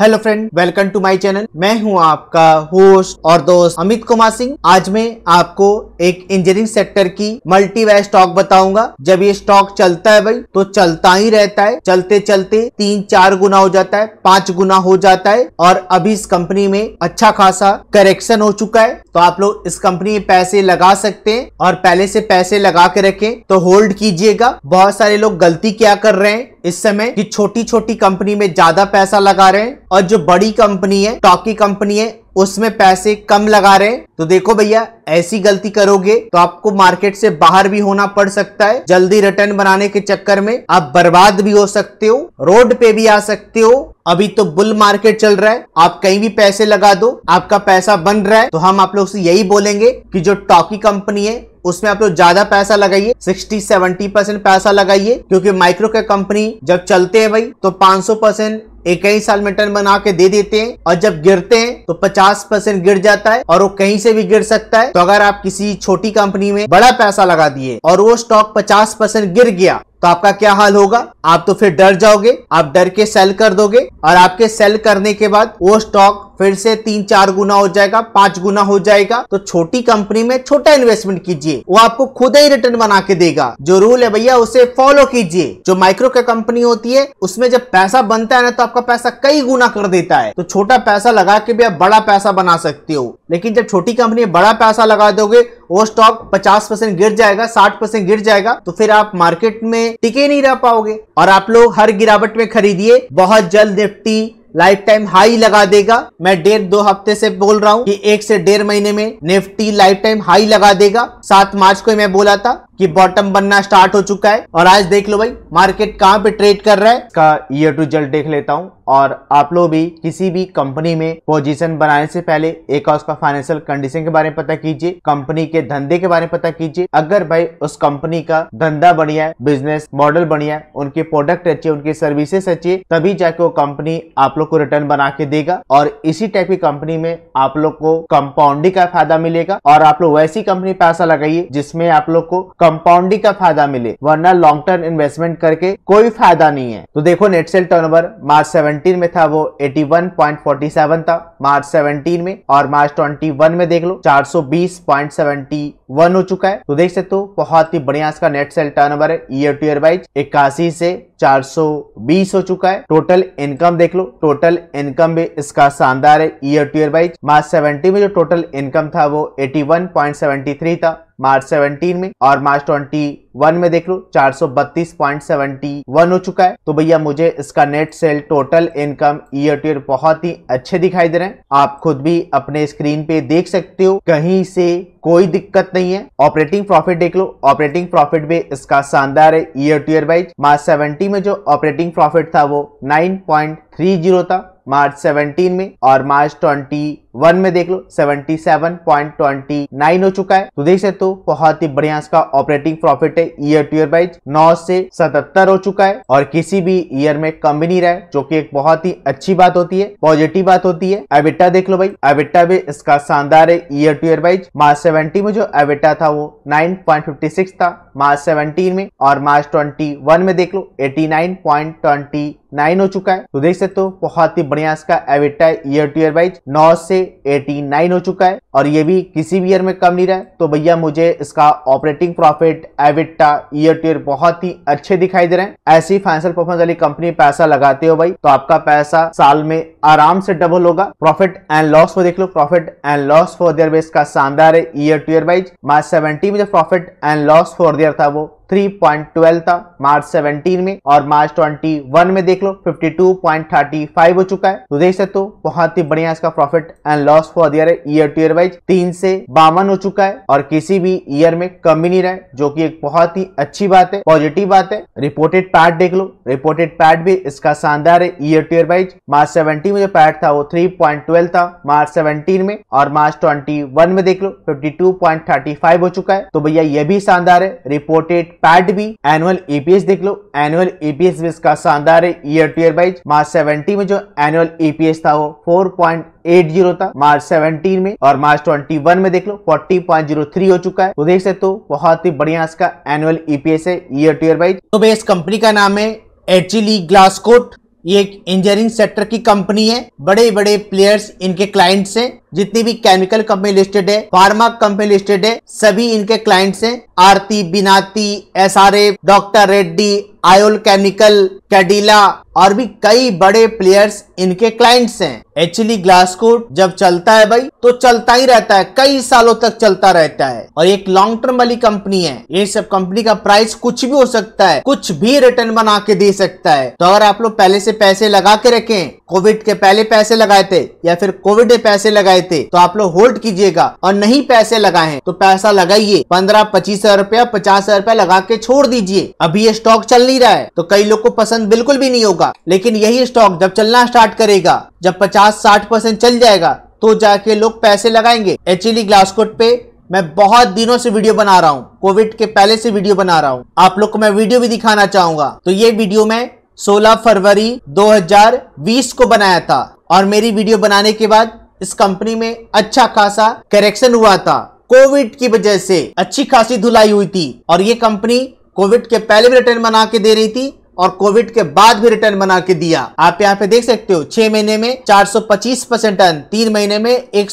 hello friend welcome to my channel मैं हूं आपका होस्ट और दोस्त अमित कुमार सिंह आज मैं आपको एक इंजीनियरिंग सेक्टर की मल्टी वे स्टॉक बताऊंगा जब ये स्टॉक चलता है भाई तो चलता ही रहता है चलते चलते तीन चार गुना हो जाता है पांच गुना हो जाता है और अभी इस कंपनी में अच्छा खासा करेक्शन हो चुका है तो आप लोग इस कंपनी में पैसे लगा सकते हैं और पहले से पैसे लगा के रखें तो होल्ड कीजिएगा बहुत सारे लोग गलती क्या कर रहे हैं इस समय कि छोटी छोटी कंपनी में ज्यादा पैसा लगा रहे हैं और जो बड़ी कंपनी है टॉकी कंपनी है उसमें पैसे कम लगा रहे हैं तो देखो भैया ऐसी गलती करोगे तो आपको मार्केट से बाहर भी होना पड़ सकता है जल्दी रिटर्न बनाने के चक्कर में आप बर्बाद भी हो सकते हो रोड पे भी आ सकते हो अभी तो बुल मार्केट चल रहा है आप कहीं भी पैसे लगा दो आपका पैसा बन रहा है तो हम आप लोग से यही बोलेंगे कि जो टॉकी कंपनी है उसमें आप लोग ज्यादा पैसा लगाइए 60 70 परसेंट पैसा लगाइए क्योंकि माइक्रो के कंपनी जब चलते हैं भाई तो 500 परसेंट एक कई साल में टन बना के दे देते हैं और जब गिरते हैं तो 50 परसेंट गिर जाता है और वो कहीं से भी गिर सकता है तो अगर आप किसी छोटी कंपनी में बड़ा पैसा लगा दिए और वो स्टॉक 50 परसेंट गिर गया तो आपका क्या हाल होगा आप तो फिर डर जाओगे आप डर के सेल कर दोगे और आपके सेल करने के बाद वो स्टॉक फिर से तीन चार गुना हो जाएगा पांच गुना हो जाएगा तो छोटी कंपनी में छोटा इन्वेस्टमेंट कीजिए वो आपको खुद ही रिटर्न बना के देगा जो रूल है भैया उसे फॉलो कीजिए जो माइक्रो का कंपनी होती है उसमें जब पैसा बनता है ना तो आपका पैसा कई गुना कर देता है तो छोटा पैसा लगा के भी आप बड़ा पैसा बना सकते हो लेकिन जब छोटी कंपनी बड़ा पैसा लगा दोगे वो स्टॉक 50 परसेंट गिर जाएगा 60 परसेंट गिर जाएगा तो फिर आप मार्केट में टिके नहीं रह पाओगे और आप लोग हर गिरावट में खरीदिए बहुत जल्द निफ्टी लाइफ टाइम हाई लगा देगा मैं डेढ़ दो हफ्ते से बोल रहा हूँ कि एक से डेढ़ महीने में निफ्टी लाइफ टाइम हाई लगा देगा सात मार्च को मैं बोला था कि बॉटम बनना स्टार्ट हो चुका है और आज देख लो भाई मार्केट कहाँ पे ट्रेड कर रहा है का ईयर टू जल्द देख लेता हूँ और आप लोग भी किसी भी कंपनी में पोजीशन बनाने से पहले एक उसका फाइनेंशियल कंडीशन के बारे में पता कीजिए कंपनी के धंधे के बारे में पता कीजिए अगर भाई उस कंपनी का धंधा बढ़िया है बिजनेस मॉडल बढ़िया है उनके प्रोडक्ट अच्छे उनकी सर्विसेस अच्छी तभी जाके वो कंपनी आप लोग को रिटर्न बना के देगा और इसी टाइप की कंपनी में आप लोग को कंपाउंडिंग का फायदा मिलेगा और आप लोग वैसी कंपनी पैसा लगाइए जिसमें आप लोग को कंपाउंडिंग का फायदा मिले वरना लॉन्ग टर्म इन्वेस्टमेंट करके कोई फायदा नहीं है तो देखो net sale turnover March seven 17 में था वो 81.47 था मार्च 17 में और मार्च 21 में देख लो 420.71 हो चुका है तो देख सकते हो बहुत ही बढ़िया इसका नेट सेल टर्नओवर है ईयर टू ईयर वाइज इक्यासी से 420 हो चुका है टोटल इनकम देख लो टोटल इनकम भी इसका शानदार है year to year wise March 17 में जो टोटल इनकम था वो 81.73 था मार्च 17 में और मार्च 21 में देख लो चार हो चुका है तो भैया मुझे इसका net sale total income year to year बहुत ही अच्छे दिखाई दे रहे हैं आप खुद भी अपने स्क्रीन पे देख सकते हो कहीं से कोई दिक्कत नहीं है ऑपरेटिंग प्रॉफिट देख लो ऑपरेटिंग प्रॉफिट भी इसका शानदार है year to year wise March seventy में जो ऑपरेटिंग प्रॉफिट था वो नाइन था मार्च 17 में और मार्च ट्वेंटी वन में देख लो 77.29 हो चुका है तो देख सकते हो बहुत ही बढ़िया इसका ऑपरेटिंग प्रॉफिट है ईयर टू ईयर वाइज नौ से सतहत्तर हो चुका है और किसी भी ईयर में कम भी नहीं रहा है जो की एक बहुत ही अच्छी बात होती है पॉजिटिव बात होती है एविटा देख लो भाई एविटा भी इसका शानदार है year to year wise March seventy में जो एविटा था वो नाइन था मार्च सेवेंटीन में और मार्च ट्वेंटी में देख लो एटी हो चुका है तो देख सकते हो बहुत ही बढ़िया इसका EBITDA year to year wise नौ से 89 हो चुका है और ये भी किसी भी ईयर में कम नहीं रहा है तो भैया मुझे इसका operating profit EBITDA year to year बहुत ही अच्छे दिखाई दे रहे हैं ऐसी फाइनेंशियल परफॉर्मेंस वाली कंपनी पैसा लगाते हो भाई तो आपका पैसा साल में आराम से डबल होगा प्रॉफिट एंड लॉस को देख लो profit and loss for their base का शानदार है year to year wise March seventy में जो profit and loss for their था वो 3.12 था मार्च 17 में और मार्च 21 में देख लो 52.35 हो चुका है तो देख सकते हो बहुत ही बढ़िया इसका profit and loss for their year to year wise तीन से बावन हो चुका है और किसी भी ईयर में कमी नहीं रहा जो की एक बहुत ही अच्छी बात है पॉजिटिव बात है रिपोर्टेड पैट देख लो रिपोर्टेड पैट भी इसका शानदार है year to year wise March seventeen में जो पैट था वो थ्री था मार्च सेवनटीन में और मार्च ट्वेंटी में देख लो फिफ्टी हो चुका है तो भैया ये भी शानदार है रिपोर्टेड पैट भी एनुअल ईपीएस e देख लो एनुअल ईपीएस भी इसका शानदार है year to year wise March seventy में जो एनुअल ईपीएस e था वो फोर पॉइंट जीरो था मार्च 17 में और मार्च 21 में देख लो 40.03 हो चुका है तो देख सकते हो तो बहुत ही बढ़िया इसका एनुअल ईपीएस e है ईयर टू ईयर वाइज तो भाई इस कंपनी का नाम है एचली ग्लासकोट ये एक इंजीनियरिंग सेक्टर की कंपनी है बड़े बड़े प्लेयर्स इनके क्लाइंट्स हैं जितनी भी केमिकल कंपनी लिस्टेड है फार्मा कंपनी लिस्टेड है सभी इनके क्लाइंट्स हैं आरती बिनाती एस डॉक्टर रेड्डी आयोल केमिकल कैडिला और भी कई बड़े प्लेयर्स इनके क्लाइंट्स हैं एक्चुअली ग्लासकोट e जब चलता है भाई तो चलता ही रहता है कई सालों तक चलता रहता है और एक लॉन्ग टर्म वाली कंपनी है ये सब कंपनी का प्राइस कुछ भी हो सकता है कुछ भी रिटर्न बना के दे सकता है तो अगर आप लोग पहले से पैसे लगा के रखें कोविड के पहले पैसे लगाए थे या फिर कोविड पैसे लगाए थे तो आप लोग होल्ड कीजिएगा और नहीं पैसे लगाए हैं तो पैसा लगाइए पंद्रह पच्चीस हजार रुपया पचास हजार रुपया लगा के छोड़ दीजिए अभी ये स्टॉक चल नहीं रहा है तो कई लोग को पसंद बिल्कुल भी नहीं होगा लेकिन यही स्टॉक जब चलना स्टार्ट करेगा जब पचास साठ परसेंट चल जाएगा तो जाके लोग पैसे लगाएंगे एच ग्लासकोट e e पे मैं बहुत दिनों से वीडियो बना रहा हूँ कोविड के पहले से वीडियो बना रहा हूँ आप लोग को मैं वीडियो भी दिखाना चाहूंगा तो ये वीडियो मैं 16 फरवरी 2020 को बनाया था और मेरी वीडियो बनाने के बाद इस कंपनी में अच्छा खासा करेक्शन हुआ था कोविड की वजह से अच्छी खासी धुलाई हुई थी और ये कंपनी कोविड के पहले भी रिटर्न बना के दे रही थी और कोविड के बाद भी रिटर्न बना के दिया आप यहाँ पे देख सकते हो छह महीने में 425 परसेंट टन तीन महीने में एक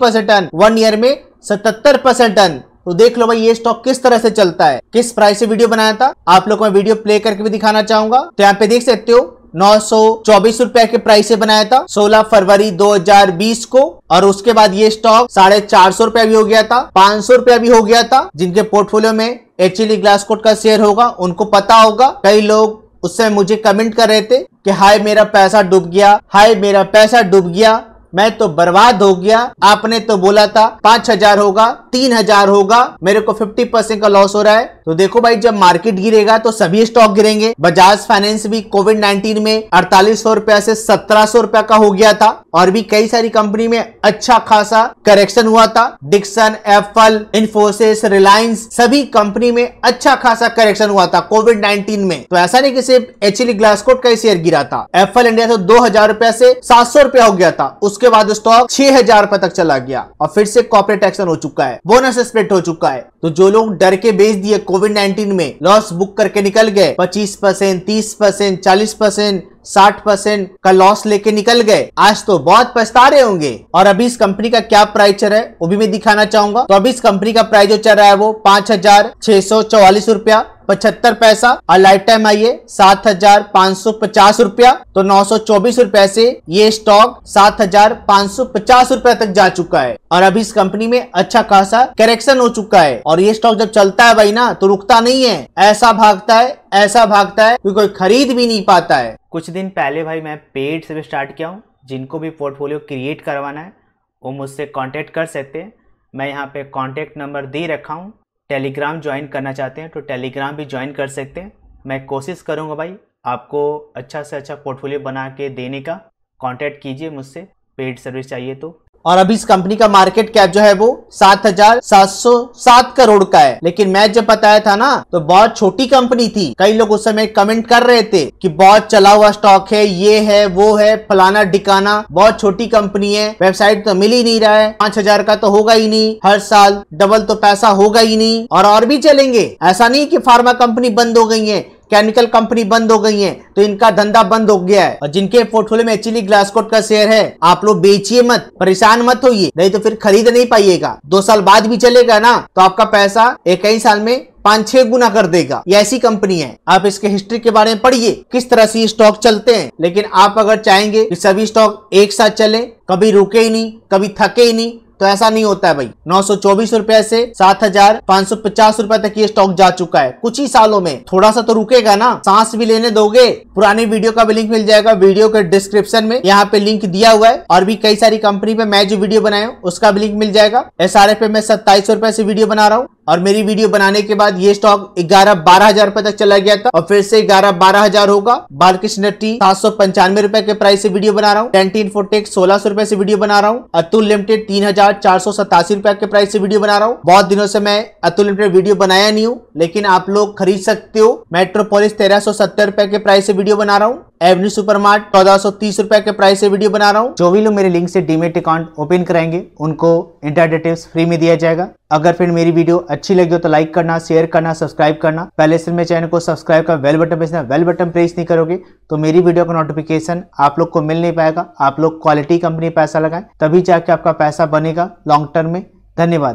परसेंट टन वन ईयर में 77 परसेंट टन तो देख लो भाई ये स्टॉक किस तरह से चलता है किस प्राइस से वीडियो बनाया था आप लोग को मैं वीडियो प्ले करके भी दिखाना चाहूंगा तो यहाँ पे देख सकते हो नौ सौ चौबीस रुपए के प्राइस से बनाया था 16 फरवरी 2020 को और उसके बाद ये स्टॉक साढ़े चार सौ रुपया भी हो गया था पांच सौ रुपया भी हो गया था जिनके पोर्टफोलियो में एच एचएलई ग्लासकोट का शेयर होगा उनको पता होगा कई लोग उससे मुझे कमेंट कर रहे थे कि हाय मेरा पैसा डूब गया हाय मेरा पैसा डूब गया मैं तो बर्बाद हो गया आपने तो बोला था पांच हजार होगा तीन हजार होगा मेरे को फिफ्टी परसेंट का लॉस हो रहा है तो देखो भाई जब मार्केट गिरेगा तो सभी स्टॉक गिरेंगे बजाज फाइनेंस भी कोविड नाइन्टीन में अड़तालीस सौ रुपया से सत्रह सौ रुपया का हो गया था और भी कई सारी कंपनी में अच्छा खासा करेक्शन हुआ था डिक्सन एप्पल इन्फोसिस रिलायंस सभी कंपनी में अच्छा खासा करेक्शन हुआ था कोविड नाइन्टीन में तो ऐसा नहीं कि सिर्फ एच ग्लासकोट का शेयर गिरा था एप्पल इंडिया तो दो हजार रुपया से सात सौ रुपया हो गया था उस उसके बाद स्टॉक छह हजार रुपए तक चला गया और फिर से कॉपरेट एक्शन हो चुका है बोनस स्प्लिट हो चुका है तो जो लोग डर के बेच दिए कोविड नाइन्टीन में लॉस बुक करके निकल गए पच्चीस परसेंट तीस परसेंट चालीस परसेंट साठ परसेंट का लॉस लेके निकल गए आज तो बहुत पछता रहे होंगे और अभी इस कंपनी का क्या प्राइस चल रहा है वो भी मैं दिखाना चाहूंगा तो अभी इस कंपनी का प्राइस जो चल रहा है वो पांच हजार छह सौ चौवालीस रुपया पचहत्तर पैसा और लाइफ टाइम आइए सात हजार पाँच सौ पचास रूपया तो नौ सौ चौबीस रूपए से ये स्टॉक सात हजार पाँच सौ पचास रूपए तक जा चुका है और अभी इस कंपनी में अच्छा खासा करेक्शन हो चुका है और ये स्टॉक जब चलता है भाई ना तो रुकता नहीं है ऐसा भागता है ऐसा भागता है कि कोई खरीद भी नहीं पाता है कुछ दिन पहले भाई मैं पेड से भी स्टार्ट किया हूँ जिनको भी पोर्टफोलियो क्रिएट करवाना है वो मुझसे कॉन्टेक्ट कर सकते हैं मैं यहाँ पे कॉन्टेक्ट नंबर दे रखा हूँ टेलीग्राम ज्वाइन करना चाहते हैं तो टेलीग्राम भी ज्वाइन कर सकते हैं मैं कोशिश करूँगा भाई आपको अच्छा से अच्छा पोर्टफोलियो बना के देने का कांटेक्ट कीजिए मुझसे पेड सर्विस चाहिए तो और अभी इस कंपनी का मार्केट कैप जो है वो सात हजार सात सौ सात करोड़ का है लेकिन मैं जब बताया था ना तो बहुत छोटी कंपनी थी कई लोग उस समय कमेंट कर रहे थे कि बहुत चला हुआ स्टॉक है ये है वो है फलाना डिकाना बहुत छोटी कंपनी है वेबसाइट तो मिल ही नहीं रहा है पांच हजार का तो होगा ही नहीं हर साल डबल तो पैसा होगा ही नहीं और और भी चलेंगे ऐसा नहीं की फार्मा कंपनी बंद हो गई है केमिकल कंपनी बंद हो गई है तो इनका धंधा बंद हो गया है और जिनके पोर्टफोलियो में एक्चुअली ग्लासकोट का शेयर है आप लोग बेचिए मत परेशान मत होइए नहीं तो फिर खरीद नहीं पाइएगा दो साल बाद भी चलेगा ना तो आपका पैसा एक ही साल में पांच छह गुना कर देगा ये ऐसी कंपनी है आप इसके हिस्ट्री के बारे में पढ़िए किस तरह से स्टॉक चलते हैं लेकिन आप अगर चाहेंगे कि सभी स्टॉक एक साथ चले कभी रुके ही नहीं कभी थके ही नहीं तो ऐसा नहीं होता है भाई नौ सौ चौबीस रुपए से सात हजार पांच सौ पचास रुपए तक ये स्टॉक जा चुका है कुछ ही सालों में थोड़ा सा तो रुकेगा ना सांस भी लेने दोगे पुरानी वीडियो का भी लिंक मिल जाएगा वीडियो के डिस्क्रिप्शन में यहाँ पे लिंक दिया हुआ है और भी कई सारी कंपनी पे मैं जो वीडियो बनाया हूँ उसका भी लिंक मिल जाएगा एस आर पे मैं सत्ताईस सौ रुपए से वीडियो बना रहा हूँ और मेरी वीडियो बनाने के बाद ये स्टॉक ग्यारह बारह हजार रुपए तक चला गया था और फिर से ग्यारह बारह हजार होगा बालकृष्ण टी सात सौ पंचानवे रुपए के प्राइस से वीडियो बना रहा हूँ टेंटीन फोर्टेक सोलह सौ रुपए से वीडियो बना रहा हूँ अतुल लिमिटेड तीन हजार चार सौ सतासी रुपए के प्राइस से वीडियो बना रहा हूँ बहुत दिनों से मैं अतुल लिमिटेड वीडियो बनाया नहीं हूँ लेकिन आप लोग खरीद सकते हो मेट्रोपोलिस तेरह सौ सत्तर रुपए के प्राइस से वीडियो वीडियो बना रहा हूँ एवन्यू सुपर मार्ट चौदह सौ तीस रुपए के प्राइस से वीडियो बना रहा हूँ जो भी लोग मेरे लिंक से डीमेट अकाउंट ओपन कराएंगे उनको इंटरडे फ्री में दिया जाएगा अगर फिर मेरी वीडियो अच्छी लगी हो तो लाइक करना शेयर करना सब्सक्राइब करना पहले से मेरे चैनल को सब्सक्राइब कर वेल बटन भेजना वेल बटन प्रेस नहीं करोगे तो मेरी वीडियो का नोटिफिकेशन आप लोग को मिल नहीं पाएगा आप लोग क्वालिटी कंपनी पैसा लगाए तभी जाके आपका पैसा बनेगा लॉन्ग टर्म में धन्यवाद